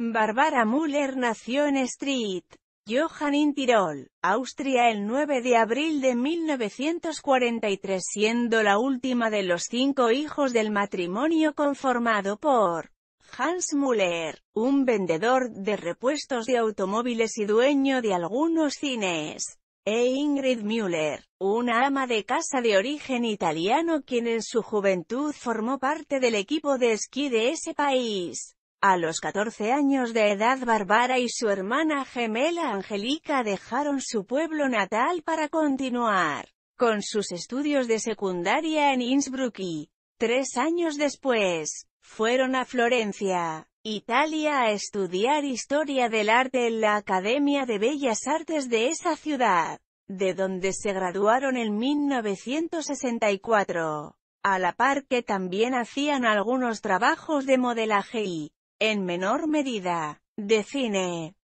Barbara Müller nació en St. Johann in Tirol, Austria el 9 de abril de 1943 siendo la última de los cinco hijos del matrimonio conformado por Hans Müller, un vendedor de repuestos de automóviles y dueño de algunos cines, e Ingrid Müller, una ama de casa de origen italiano quien en su juventud formó parte del equipo de esquí de ese país. A los 14 años de edad Bárbara y su hermana gemela Angelica dejaron su pueblo natal para continuar con sus estudios de secundaria en Innsbruck y, tres años después, fueron a Florencia, Italia a estudiar Historia del Arte en la Academia de Bellas Artes de esa ciudad, de donde se graduaron en 1964, a la par que también hacían algunos trabajos de modelaje y en menor medida, define